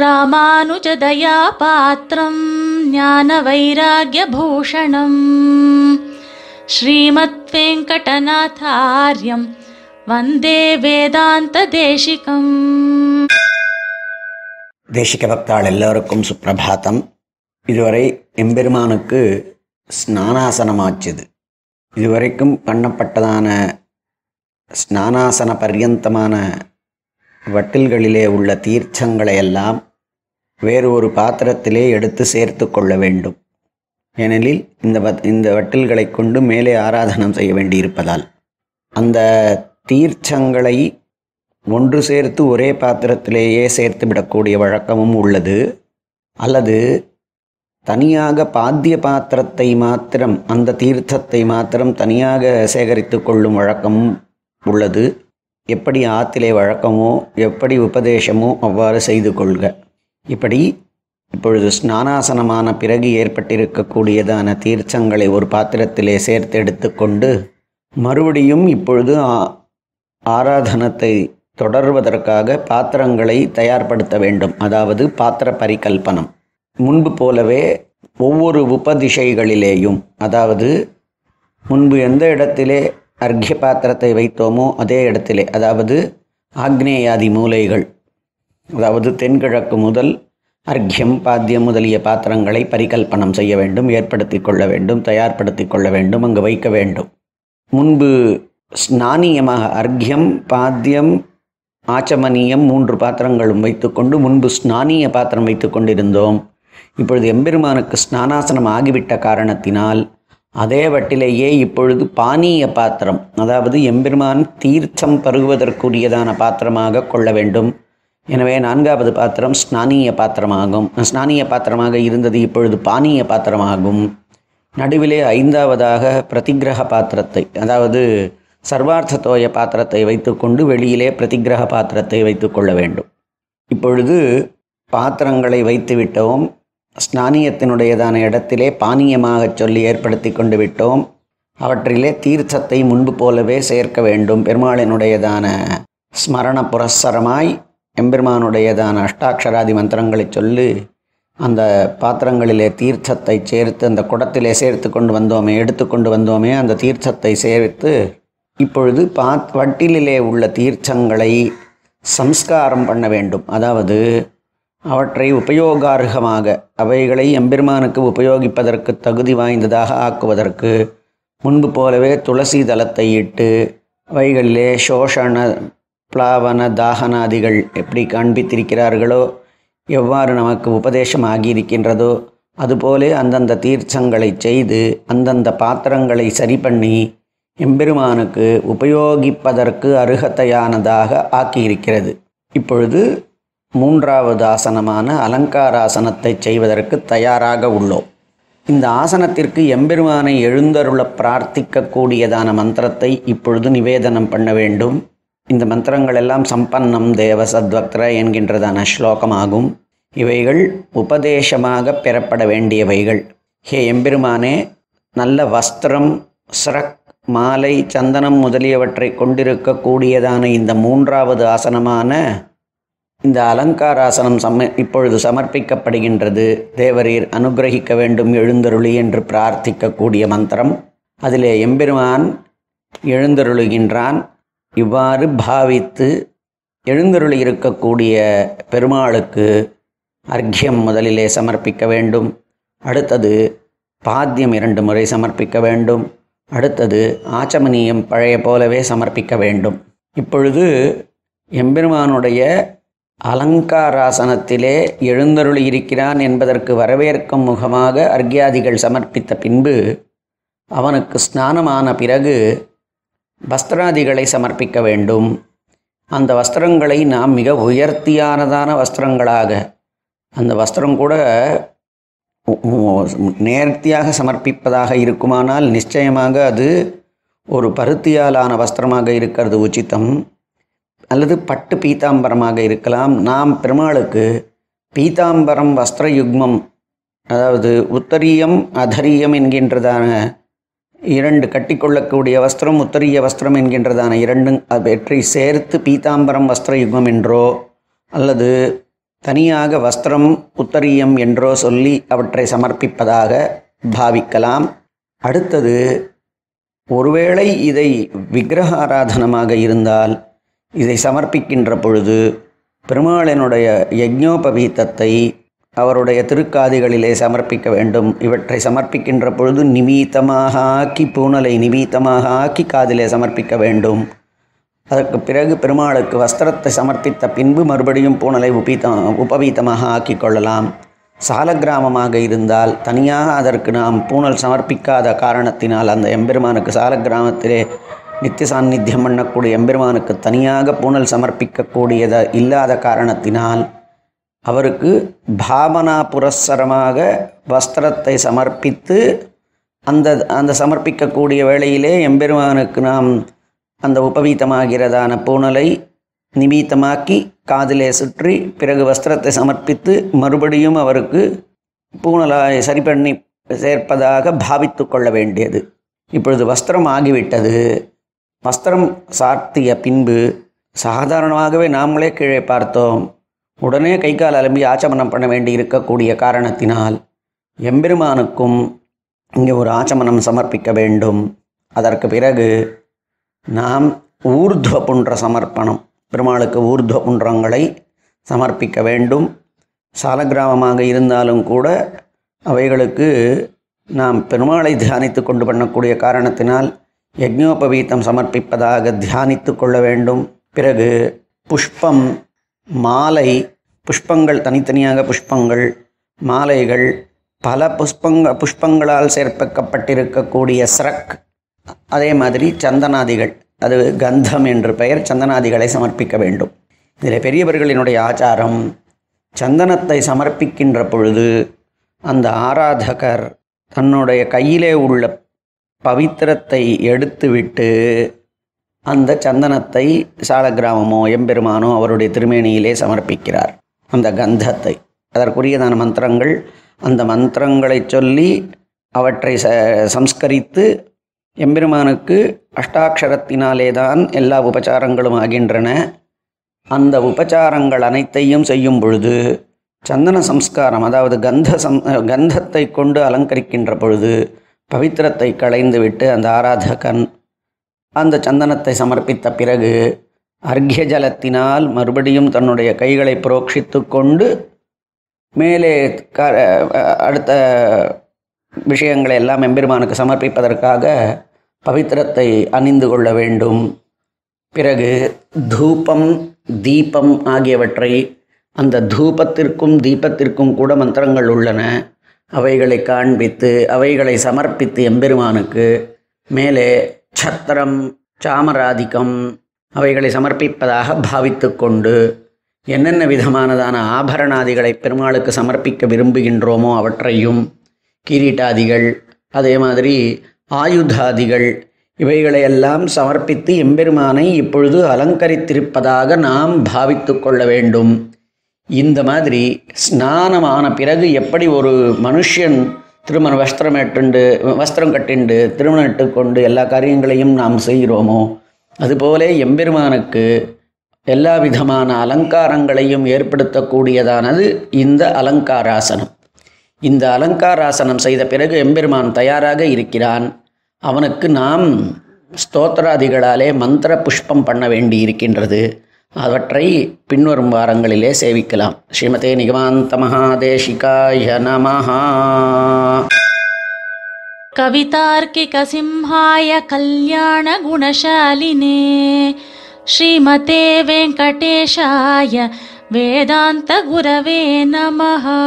ராமானுஜதயாபாத்திரம் ஞானவைராகியபூஷணம் ஸ்ரீமத் வெங்கடநாதாரியம் வந்தே வேதாந்த தேசிகம் தேசிக பக்தாள் எல்லோருக்கும் சுப்பிரபாத்தம் இதுவரை எம்பெருமானுக்கு ஸ்நானாசனமாச்சது இதுவரைக்கும் பண்ணப்பட்டதான ஸ்நானாசன பர்யந்தமான வட்டில்களிலே உள்ள தீர்ச்சங்களையெல்லாம் வேறு ஒரு பாத்திரத்திலே எடுத்து சேர்த்து கொள்ள வேண்டும் ஏனெனில் இந்த இந்த வட்டில்களை கொண்டு மேலே ஆராதனம் செய்ய வேண்டியிருப்பதால் அந்த தீர்ச்சங்களை ஒன்று சேர்த்து ஒரே பாத்திரத்திலேயே சேர்த்து விடக்கூடிய வழக்கமும் உள்ளது அல்லது தனியாக பாத்திய பாத்திரத்தை மாத்திரம் அந்த தீர்த்தத்தை மாத்திரம் தனியாக சேகரித்து கொள்ளும் வழக்கமும் உள்ளது எப்படி ஆத்திலே வழக்கமோ எப்படி உபதேசமோ அவ்வாறு செய்து கொள்க இப்படி இப்பொழுது ஸ்நானாசனமான பிறகு ஏற்பட்டிருக்கக்கூடியதான தீர்ச்சங்களை ஒரு பாத்திரத்திலே சேர்த்து எடுத்துக்கொண்டு மறுபடியும் இப்பொழுது ஆராதனத்தை தொடர்வதற்காக பாத்திரங்களை தயார்படுத்த வேண்டும் அதாவது பாத்திர பரிகல்பனம் முன்பு போலவே ஒவ்வொரு உபதிசைகளிலேயும் அதாவது முன்பு எந்த இடத்திலே அர்க்கிய பாத்திரத்தை வைத்தோமோ அதே இடத்திலே அதாவது ஆக்னேயாதி மூலைகள் அதாவது தென்கிழக்கு முதல் அர்க்யம் பாத்தியம் முதலிய பாத்திரங்களை பரிகல்பனம் செய்ய வேண்டும் ஏற்படுத்தி கொள்ள வேண்டும் தயார்படுத்தி கொள்ள வேண்டும் அங்கு வைக்க வேண்டும் முன்பு ஸ்நானியமாக அர்க்யம் பாத்தியம் ஆச்சமனியம் மூன்று பாத்திரங்களும் வைத்துக்கொண்டு முன்பு ஸ்நானிய பாத்திரம் வைத்து கொண்டிருந்தோம் இப்பொழுது எம்பெருமானுக்கு ஸ்நானாசனம் ஆகிவிட்ட காரணத்தினால் அதே வட்டிலேயே இப்பொழுது பானீய பாத்திரம் அதாவது எம்பெருமான் தீர்த்தம் பருகுவதற்குரியதான பாத்திரமாக கொள்ள வேண்டும் எனவே நான்காவது பாத்திரம் ஸ்நானிய பாத்திரமாகும் ஸ்நானிய பாத்திரமாக இருந்தது இப்பொழுது பானிய பாத்திரமாகும் நடுவிலே ஐந்தாவதாக பிரதிகிரக பாத்திரத்தை அதாவது சர்வார்த்த தோய பாத்திரத்தை வைத்துக்கொண்டு வெளியிலே பிரதிகிரக பாத்திரத்தை வைத்துக்கொள்ள வேண்டும் இப்பொழுது பாத்திரங்களை வைத்து விட்டோம் ஸ்நானியத்தினுடையதான இடத்திலே பானியமாகச் சொல்லி ஏற்படுத்தி கொண்டு விட்டோம் அவற்றிலே தீர்த்தத்தை முன்பு போலவே சேர்க்க வேண்டும் பெருமாளினுடையதான ஸ்மரண புரஸ்சரமாய் எம்பெருமானுடையதான அஷ்டாட்சராதி மந்திரங்களை சொல்லி அந்த பாத்திரங்களிலே தீர்த்தத்தை சேர்த்து அந்த குடத்திலே சேர்த்து கொண்டு வந்தோமே எடுத்துக்கொண்டு வந்தோமே அந்த தீர்த்தத்தை சேர்த்து இப்பொழுது பாத் வட்டிலே உள்ள தீர்த்தங்களை சம்ஸ்காரம் பண்ண வேண்டும் அதாவது அவற்றை உபயோகார்கமாக அவைகளை எம்பெருமானுக்கு உபயோகிப்பதற்கு தகுதி வாய்ந்ததாக ஆக்குவதற்கு முன்பு போலவே துளசி தளத்தை இட்டு அவைகளிலே சோஷண பிளாவன தாகனாதிகள் எப்படி காண்பித்திருக்கிறார்களோ எவ்வாறு நமக்கு உபதேசம் ஆகியிருக்கின்றதோ அதுபோலே அந்தந்த தீர்ச்சங்களை செய்து அந்தந்த பாத்திரங்களை சரி பண்ணி எம்பெருமானுக்கு உபயோகிப்பதற்கு அருகத்தையானதாக ஆக்கியிருக்கிறது இப்பொழுது மூன்றாவது ஆசனமான அலங்கார ஆசனத்தை செய்வதற்கு தயாராக உள்ளோம் இந்த ஆசனத்திற்கு எம்பெருமானை எழுந்தருள பிரார்த்திக்கக்கூடியதான மந்திரத்தை இப்பொழுது நிவேதனம் பண்ண வேண்டும் இந்த மந்திரங்கள் எல்லாம் சம்பன்னம் தேவ சத்வக்திர என்கின்றதான ஸ்லோகமாகும் இவைகள் உபதேசமாக பெறப்பட வேண்டியவைகள் ஹே எம்பெருமானே நல்ல வஸ்திரம் சிரக் மாலை சந்தனம் முதலியவற்றை கொண்டிருக்கக்கூடியதான இந்த மூன்றாவது ஆசனமான இந்த அலங்காராசனம் சம இப்பொழுது சமர்ப்பிக்கப்படுகின்றது தேவரீர் அனுகிரகிக்க வேண்டும் எழுந்தருளி என்று பிரார்த்திக்கக்கூடிய மந்திரம் அதிலே எம்பெருமான் எழுந்தருளுகின்றான் இவ்வாறு பாவித்து எழுந்தருளி இருக்கக்கூடிய பெருமாளுக்கு அர்க்கியம் முதலிலே சமர்ப்பிக்க வேண்டும் அடுத்தது பாத்தியம் இரண்டு முறை சமர்ப்பிக்க வேண்டும் அடுத்தது ஆச்சமனியம் பழைய போலவே சமர்ப்பிக்க வேண்டும் இப்பொழுது எம்பெருமானுடைய அலங்காராசனத்திலே எழுந்தருள் இருக்கிறான் என்பதற்கு வரவேற்கும் முகமாக அர்க்யாதிகள் சமர்ப்பித்த பின்பு அவனுக்கு ஸ்நானமான பிறகு வஸ்திராதிகளை சமர்ப்பிக்க வேண்டும் அந்த வஸ்திரங்களை நாம் மிக உயர்த்தியானதான வஸ்திரங்களாக அந்த வஸ்திரம் கூட நேர்த்தியாக சமர்ப்பிப்பதாக இருக்குமானால் நிச்சயமாக அது ஒரு பருத்தியாலான வஸ்திரமாக இருக்கிறது உச்சித்தம் அல்லது பட்டு பீதாம்பரமாக இருக்கலாம் நாம் பெருமாளுக்கு பீதாம்பரம் வஸ்திர யுக்மம் அதாவது உத்தரியம் அதரியம் என்கின்றதான இரண்டு கட்டிக்கொள்ளக்கூடிய வஸ்திரம் உத்தரிய வஸ்திரம் என்கின்றதான இரண்டும் அவற்றை சேர்த்து பீதாம்பரம் வஸ்திர யுக்மம் என்றோ அல்லது தனியாக வஸ்திரம் உத்தரியம் என்றோ சொல்லி அவற்றை சமர்ப்பிப்பதாக பாவிக்கலாம் அடுத்தது ஒருவேளை இதை விக்கிரக ஆராதனமாக இருந்தால் இதை சமர்ப்பிக்கின்ற பொழுது பெருமாளினுடைய யஜ்ஞோபவீத்தத்தை அவருடைய திருக்காதிகளிலே சமர்ப்பிக்க வேண்டும் இவற்றை சமர்ப்பிக்கின்ற பொழுது நிமீத்தமாக ஆக்கி பூனலை நிமீத்தமாக ஆக்கி காதிலே சமர்ப்பிக்க வேண்டும் அதற்கு பிறகு பெருமாளுக்கு வஸ்திரத்தை சமர்ப்பித்த பின்பு மறுபடியும் பூனலை உபீத்தம் உபவீத்தமாக ஆக்கி கொள்ளலாம் சால கிராமமாக இருந்தால் தனியாக அதற்கு நாம் பூனல் சமர்ப்பிக்காத காரணத்தினால் அந்த எம்பெருமானுக்கு சால கிராமத்திலே நித்திய சாநித்தியம் பண்ணக்கூடிய எம்பெருமானுக்கு தனியாக பூனல் சமர்ப்பிக்கக்கூடியத இல்லாத காரணத்தினால் அவருக்கு பாவனா புரஸ்சரமாக வஸ்திரத்தை சமர்ப்பித்து அந்த அந்த சமர்ப்பிக்கக்கூடிய வேளையிலே எம்பெருமானுக்கு நாம் அந்த உபவீதமாகிறதான பூனலை நிமித்தமாக்கி காதிலே சுற்றி பிறகு வஸ்திரத்தை சமர்ப்பித்து மறுபடியும் அவருக்கு பூனலாய் சரி பண்ணி சேர்ப்பதாக பாவித்து கொள்ள வேண்டியது இப்பொழுது வஸ்திரம் ஆகிவிட்டது வஸ்திரம் சார்த்திய பின்பு சாதாரணமாகவே நாமளே கீழே பார்த்தோம் உடனே கை கால் அலம்பி ஆச்சமனம் பண்ண வேண்டி இருக்கக்கூடிய காரணத்தினால் எம்பெருமானுக்கும் இங்கே ஒரு ஆச்சமனம் சமர்ப்பிக்க வேண்டும் அதற்கு பிறகு நாம் ஊர்துவ புன்ற சமர்ப்பணம் பெருமாளுக்கு ஊர்துவ புன்றங்களை சமர்ப்பிக்க வேண்டும் சால கிராமமாக இருந்தாலும் கூட அவைகளுக்கு நாம் பெருமாளை தியானித்து கொண்டு பண்ணக்கூடிய காரணத்தினால் யஜ்ஞோபவீத்தம் சமர்ப்பிப்பதாக தியானித்து கொள்ள வேண்டும் பிறகு புஷ்பம் மாலை புஷ்பங்கள் தனித்தனியாக புஷ்பங்கள் மாலைகள் பல புஷ்பங்க புஷ்பங்களால் சேர்ப்பிக்கப்பட்டிருக்கக்கூடிய ஸ்ரக் அதே மாதிரி சந்தனாதிகள் அது கந்தம் என்று பெயர் சந்தனாதிகளை சமர்ப்பிக்க வேண்டும் இதில் பெரியவர்களினுடைய ஆச்சாரம் சந்தனத்தை சமர்ப்பிக்கின்ற பொழுது அந்த ஆராதகர் தன்னுடைய கையிலே உள்ள பவித்திரத்தை எடுத்துவிட்டு அந்த சந்தனத்தை சாலக்கிராமமோ எம்பெருமானோ அவருடைய திருமேனியிலே சமர்ப்பிக்கிறார் அந்த கந்தத்தை அதற்குரியதான மந்திரங்கள் அந்த மந்திரங்களை சொல்லி அவற்றை ச சம்ஸ்கரித்து எம்பெருமானுக்கு அஷ்டாட்சரத்தினாலே தான் எல்லா உபச்சாரங்களும் ஆகின்றன அந்த உபச்சாரங்கள் அனைத்தையும் செய்யும் பொழுது சந்தன சம்ஸ்காரம் அதாவது கந்த சம் கந்தத்தை கொண்டு அலங்கரிக்கின்ற பொழுது பவித்திரத்தை களைந்துவிட்டு அந்த ஆராதகன் அந்த சந்தனத்தை சமர்ப்பித்த பிறகு அர்க்ய ஜலத்தினால் மறுபடியும் தன்னுடைய கைகளை புரோக்ஷித்து கொண்டு மேலே க அடுத்த விஷயங்களை எல்லாம் எம்பெருமானுக்கு சமர்ப்பிப்பதற்காக பவித்திரத்தை அணிந்து கொள்ள வேண்டும் பிறகு தூபம் தீபம் ஆகியவற்றை அந்த தூபத்திற்கும் தீபத்திற்கும் கூட மந்திரங்கள் உள்ளன அவைகளை காண்பித்து அவைகளை சமர்ப்பித்து எம்பெருமானுக்கு மேலே சத்திரம் சாமராதிக்கம் அவைகளை சமர்ப்பிப்பதாக பாவித்து கொண்டு என்னென்ன விதமானதான ஆபரணாதிகளை பெருமாளுக்கு சமர்ப்பிக்க விரும்புகின்றோமோ அவற்றையும் கிரீட்டாதிகள் அதே மாதிரி ஆயுதாதிகள் இவைகளையெல்லாம் சமர்ப்பித்து எம்பெருமானை இப்பொழுது அலங்கரித்திருப்பதாக நாம் பாவித்து கொள்ள வேண்டும் இந்த மாதிரி ஸ்நானம் ஆன பிறகு எப்படி ஒரு மனுஷன் திருமண வஸ்திரம் எட்டுண்டு வஸ்திரம் கட்டிண்டு திருமணம் இட்டுக்கொண்டு எல்லா காரியங்களையும் நாம் செய்கிறோமோ அதுபோல எம்பெருமானுக்கு எல்லா விதமான அலங்காரங்களையும் ஏற்படுத்தக்கூடியதானது இந்த அலங்காராசனம் இந்த அலங்காராசனம் செய்த பிறகு எம்பெருமான் தயாராக இருக்கிறான் அவனுக்கு நாம் ஸ்தோத்திராதிகளாலே மந்திர புஷ்பம் பண்ண வேண்டி இருக்கின்றது அவற்றை பின்வரும் வாரங்களிலே சேவிக்கலாம் ஸ்ரீமதே நிகமாந்த மகாதேஷிகாய நமஹா கவிதார்க்கிக கல்யாண குணசாலினே ஸ்ரீமதே வெங்கடேஷாய வேதாந்த குரவே நமஹா